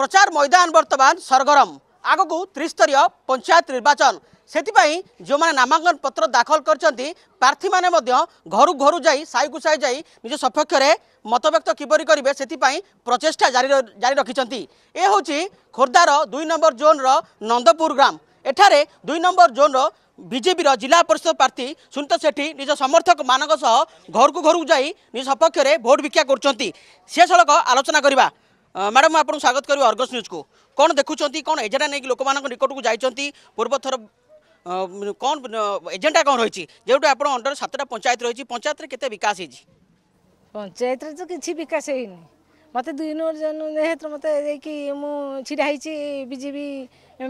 प्रचार मैदान बर्तमान सरगरम ଆଗକୁ ତ୍ରିସ୍ତରୀୟ ପଞ୍ଚାୟତ ନିର୍ବାଚନ ସେଥିପାଇଁ ଯେଉଁମାନେ ନାମାଙ୍କନ ପତ୍ର ଦାଖଲ କରିଛନ୍ତି ପ୍ରାର୍ଥୀମାନେ ମଧ୍ୟ ଘରୁ ଘରୁ ଯାଇ ସାହିକୁ ସାହି ଯାଇ ନିଜ ସପକ୍ଷରେ ମତବ୍ୟକ୍ତ କିପରି କରିବେ ସେଥିପାଇଁ ପ୍ରଚେଷ୍ଟା ଜାରି ଜାରି ରଖିଛନ୍ତି ଏ ହେଉଛି ଖୋର୍ଦ୍ଧାର ଦୁଇ ନମ୍ବର ଜୋନ୍ର ନନ୍ଦପୁର ଗ୍ରାମ ଏଠାରେ ଦୁଇ ନମ୍ବର ଜୋନ୍ର ବିଜେପିର ଜିଲ୍ଲା ପରିଷଦ ପ୍ରାର୍ଥୀ ସୁନିତ ସେଠି ନିଜ ସମର୍ଥକମାନଙ୍କ ସହ ଘରକୁ ଘରକୁ ଯାଇ ନିଜ ସପକ୍ଷରେ ଭୋଟ୍ ଭିକ୍ଷା କରୁଛନ୍ତି ସେ ସଳଖ ଆଲୋଚନା କରିବା ମ୍ୟାଡ଼ାମ୍ ଆପଣଙ୍କୁ ସ୍ୱାଗତ କରିବୁ ଅର୍ଗସ୍ ନ୍ୟୁଜ୍କୁ କ'ଣ ଦେଖୁଛନ୍ତି କ'ଣ ଏଜେଣ୍ଡା ନେଇକି ଲୋକମାନଙ୍କ ନିକଟକୁ ଯାଇଛନ୍ତି ପୂର୍ବଥର କ'ଣ ଏଜେଣ୍ଡା କ'ଣ ରହିଛି ଯେଉଁଠୁ ଆପଣ ଅଣ୍ଡର ସାତଟା ପଞ୍ଚାୟତ ରହିଛି ପଞ୍ଚାୟତରେ କେତେ ବିକାଶ ହେଇଛି ପଞ୍ଚାୟତରେ ତ କିଛି ବିକାଶ ହେଇନି ମୋତେ ଦୁଇ ନମ୍ବର ଯେହେତୁ ମୋତେ ଦେଇକି ମୁଁ ଛିଡ଼ା ହେଇଛି ବିଜେପି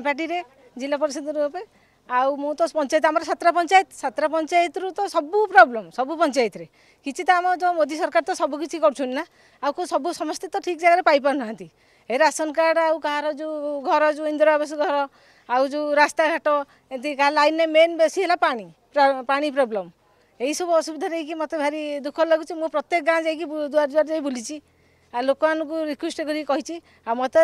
ପାର୍ଟିରେ ଜିଲ୍ଲା ପରିଷଦ ରୂପେ ଆଉ ମୁଁ ତ ପଞ୍ଚାୟତ ଆମର ସାତଟା ପଞ୍ଚାୟତ ସାତଟା ପଞ୍ଚାୟତରୁ ତ ସବୁ ପ୍ରୋବ୍ଲେମ୍ ସବୁ ପଞ୍ଚାୟତରେ କିଛି ତ ଆମ ଯେଉଁ ମୋଦି ସରକାର ତ ସବୁ କିଛି କରୁଛନ୍ତି ନା ଆଉ କେଉଁ ସବୁ ସମସ୍ତେ ତ ଠିକ୍ ଜାଗାରେ ପାଇପାରୁନାହାନ୍ତି ଏ ରାସନ କାର୍ଡ଼ ଆଉ କାହାର ଯେଉଁ ଘର ଯେଉଁ ଇନ୍ଦିରା ଆବାସ ଘର ଆଉ ଯେଉଁ ରାସ୍ତାଘାଟ ଏମିତି କାହା ଲାଇନ୍ରେ ମେନ୍ ବେଶୀ ହେଲା ପାଣି ପାଣି ପ୍ରୋବ୍ଲେମ୍ ଏଇସବୁ ଅସୁବିଧା ରହିକି ମୋତେ ଭାରି ଦୁଃଖ ଲାଗୁଛି ମୁଁ ପ୍ରତ୍ୟେକ ଗାଁ ଯାଇକି ଦୁଆର ଦୁଆର ଯାଇ ବୁଲିଛି ଆଉ ଲୋକମାନଙ୍କୁ ରିକ୍ୱେଷ୍ଟ କରିକି କହିଛି ଆଉ ମୋତେ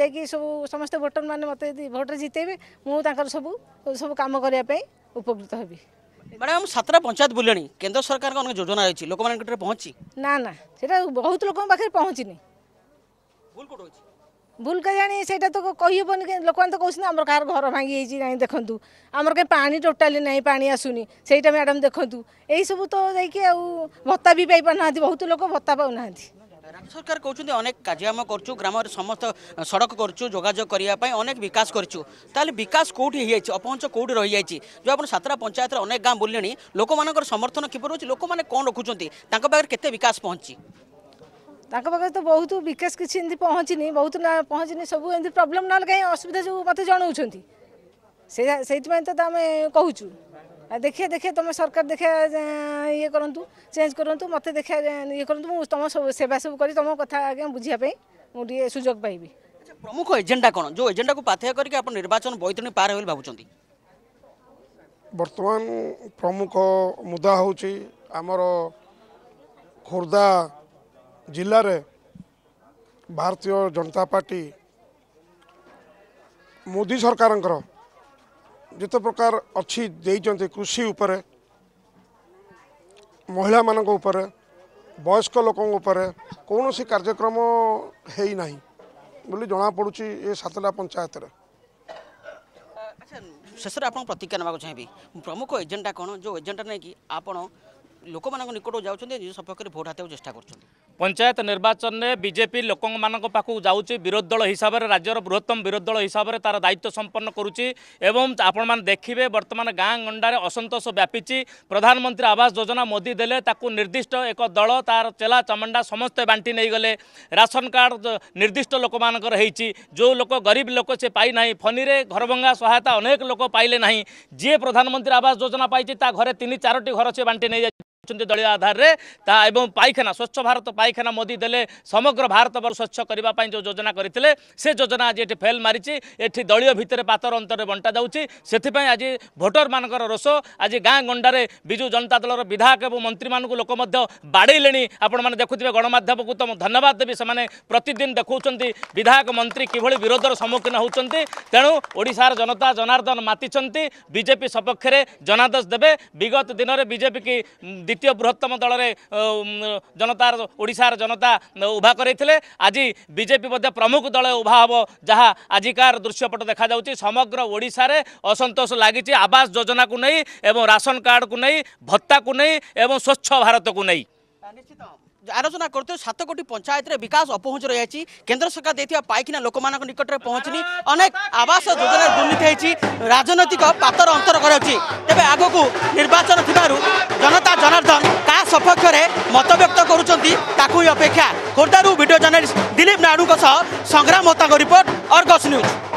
ଯାଇକି ସବୁ ସମସ୍ତେ ମାନେ ମୋତେ ଯଦି ଭୋଟରେ ଜିତେଇବେ ମୁଁ ତାଙ୍କର ସବୁ ସବୁ କାମ କରିବା ପାଇଁ ଉପକୃତ ହେବି ମ୍ୟାଡ଼ାମ୍ ସାତଟା ପଞ୍ଚାୟତ ବୁଲେଣି କେନ୍ଦ୍ର ସରକାରଙ୍କ ଅନେକ ଯୋଜନା ରହିଛି ଲୋକମାନଙ୍କଠାରେ ପହଞ୍ଚି ନା ନା ସେଇଟା ବହୁତ ଲୋକଙ୍କ ପାଖରେ ପହଞ୍ଚିନି ଭୁଲ କେଉଁଠି ହେଉଛି ଭୁଲ କେଜାଣି ସେଇଟା ତ କହିହେବନି ଲୋକମାନେ ତ କହୁଛନ୍ତି ଆମର କାହାର ଘର ଭାଙ୍ଗି ଯାଇଛି ନାହିଁ ଦେଖନ୍ତୁ ଆମର କେ ପାଣି ଟୋଟାଲି ନାହିଁ ପାଣି ଆସୁନି ସେଇଟା ମ୍ୟାଡ଼ାମ୍ ଦେଖନ୍ତୁ ଏଇସବୁ ତ ଯାଇକି ଆଉ ଭତ୍ତା ବି ପାଇପାରୁନାହାନ୍ତି ବହୁତ ଲୋକ ଭତ୍ତା ପାଉନାହାନ୍ତି সরকার কৌন অনেক কাজ করছু গ্রামের সমস্ত সড়ক করছু যোগাযোগ করা অনেক বিকাশ করছু তাহলে বিকাশ কোটি হয়েছে অপহঞ্চ কোটি রয়েছে যে আপনার সাতটা পঞ্চায়েতের অনেক গাঁ বুলে লোক সমর্থন কিপর রয়েছে লোক কম রখুচার তাঁর পাখে কেতে বিকাশ পৌঁছি ତାଙ୍କ ପାଖରେ ତ ବହୁତ ବିକାଶ କିଛି ଏମିତି ପହଞ୍ଚିନି ବହୁତ ନା ପହଞ୍ଚିନି ସବୁ ଏମିତି ପ୍ରୋବ୍ଲେମ୍ ନହେଲେ କାହିଁ ଅସୁବିଧା ଯେଉଁ ମୋତେ ଜଣାଉଛନ୍ତି ସେଇଥିପାଇଁ ତ ଆମେ କହୁଛୁ দেখে দেখে তোমার সরকার দেখে ইয়ে করতু চেঞ্জ করতু মতো দেখে ইয়ে করতু মু তোমার সেবা সব করে তোমার কথা আজ্ঞা বুঝিয়া মু টিকে সুযোগ পাইবি প্রমুখ এজেন্ডা কোণ যে এজেন্ডা পাথে করি আপনার নির্বাচন বৈতরণী পার হয়ে ভাবুচ্ছেন বর্তমান প্রমুখ মুদা হচ্ছে আমার খোর্ধা জেলার ভারতীয় জনতা পার্টি ମୋଦି ସରକାରଙ୍କର ଯେତେ ପ୍ରକାର ଅଛି ଦେଇଛନ୍ତି କୃଷି ଉପରେ ମହିଳାମାନଙ୍କ ଉପରେ ବୟସ୍କ ଲୋକଙ୍କ ଉପରେ କୌଣସି କାର୍ଯ୍ୟକ୍ରମ ହେଇନାହିଁ ବୋଲି ଜଣାପଡ଼ୁଛି ଏ ସାତଟା ପଞ୍ଚାୟତରେ ଶେଷରେ ଆପଣ ପ୍ରତିକ୍ରିୟା ନେବାକୁ ଚାହିଁବି ପ୍ରମୁଖ ଏଜେଣ୍ଡା କ'ଣ ଯେଉଁ ଏଜେଣ୍ଡା ନେଇକି ଆପଣ ଲୋକମାନଙ୍କ ନିକଟକୁ ଯାଉଛନ୍ତି ନିଜ ସପକ୍ଷରେ ଭୋଟ୍ ହାତେବାକୁ ଚେଷ୍ଟା କରୁଛନ୍ତି ପଞ୍ଚାୟତ ନିର୍ବାଚନରେ ବିଜେପି ଲୋକମାନଙ୍କ ପାଖକୁ ଯାଉଛି ବିରୋଧୀ ଦଳ ହିସାବରେ ରାଜ୍ୟର ବୃହତ୍ତମ ବିରୋଧୀ ଦଳ ହିସାବରେ ତାର ଦାୟିତ୍ୱ ସମ୍ପନ୍ନ କରୁଛି ଏବଂ ଆପଣମାନେ ଦେଖିବେ ବର୍ତ୍ତମାନ ଗାଁ ଗଣ୍ଡାରେ ଅସନ୍ତୋଷ ବ୍ୟାପିଛି ପ୍ରଧାନମନ୍ତ୍ରୀ ଆବାସ ଯୋଜନା ମୋଦି ଦେଲେ ତାକୁ ନିର୍ଦ୍ଦିଷ୍ଟ ଏକ ଦଳ ତାର ଚେଲା ଚମଣ୍ଡା ସମସ୍ତେ ବାଣ୍ଟି ନେଇଗଲେ ରାସନ କାର୍ଡ଼ ନିର୍ଦ୍ଦିଷ୍ଟ ଲୋକମାନଙ୍କର ହେଇଛି ଯେଉଁ ଲୋକ ଗରିବ ଲୋକ ସେ ପାଇନାହିଁ ଫନିରେ ଘରଭଙ୍ଗା ସହାୟତା ଅନେକ ଲୋକ ପାଇଲେ ନାହିଁ ଯିଏ ପ୍ରଧାନମନ୍ତ୍ରୀ ଆବାସ ଯୋଜନା ପାଇଛି ତା ଘରେ ତିନି ଚାରୋଟି ଘର ସେ ବାଣ୍ଟି ନେଇଯାଇଛି দলীয় আধারে তা এবং পাইখানা স্বচ্ছ ভারত পাইখানা মোদি দেলে সমগ্র ভারতবর্ষ স্বচ্ছ করা যে যোজনা করে সে যোজনা আজ এটি ফেল মারিছি এটি দলীয় ভিতরে পাতর অন্তরে বন্টা যাচ্ছে সেপা আজ ভোটর মান রোষ আজ গাঁ গণ্ডার বিজু জনতা দলর বিধায়ক এবং মন্ত্রী মানুষ লোক বাড়াইলে আপনার দেখুবে গণমাধ্যমকে তো ধন্যবাদ দেবি সে প্রতদিন দেখুম বিধায়ক মন্ত্রী কিভাবে বিরোধর সম্মুখীন হচ্ছেন তেণু ওড়শার জনতা জনার্দন মাতিছেন বিজেপি সপক্ষে জনাদেশ দেবে বিগত দিনের বিজেপি কি দ্বিতীয় বৃহত্তম দলের জনতার ওড়িশার জনতা উভা করেছিল আজ বিজেপি মধ্যে প্রমুখ দল উভা হব যা আজিকার দৃশ্যপট দেখা যাচ্ছে সমগ্র ওড়িশার অসন্তোষ লাগিছে আবাস যোজনা নেই এবং রাশন কার্ড নেই ভত্তা নেই এবং স্বচ্ছ ভারতকে নেই নিশ্চিত ଆଲୋଚନା କରୁଥିଲୁ ସାତ କୋଟି ପଞ୍ଚାୟତରେ ବିକାଶ ଅପହଞ୍ଚ ରହିଯାଇଛି କେନ୍ଦ୍ର ସରକାର ଦେଇଥିବା ପାଇଖାନା ଲୋକମାନଙ୍କ ନିକଟରେ ପହଞ୍ଚିନି ଅନେକ ଆବାସ ଯୋଜନାରେ ଦୁର୍ନୀତି ହେଇଛି ରାଜନୈତିକ ପାତର ଅନ୍ତର କରାଯାଉଛି ତେବେ ଆଗକୁ ନିର୍ବାଚନ ଥିବାରୁ ଜନତା ଜନାର୍ଦ୍ଦନ କାହା ସପକ୍ଷରେ ମତବ୍ୟକ୍ତ କରୁଛନ୍ତି ତାକୁ ହିଁ ଅପେକ୍ଷା ଖୋର୍ଦ୍ଧାରୁ ଭିଡ଼ିଓ ଜର୍ଣ୍ଣାଲିଷ୍ଟ ଦିଲ୍ଲୀପ ନାଇଡୁଙ୍କ ସହ ସଂଗ୍ରାମ ମହତାଙ୍କ ରିପୋର୍ଟ ଅର୍ଗସ୍ ନ୍ୟୁଜ୍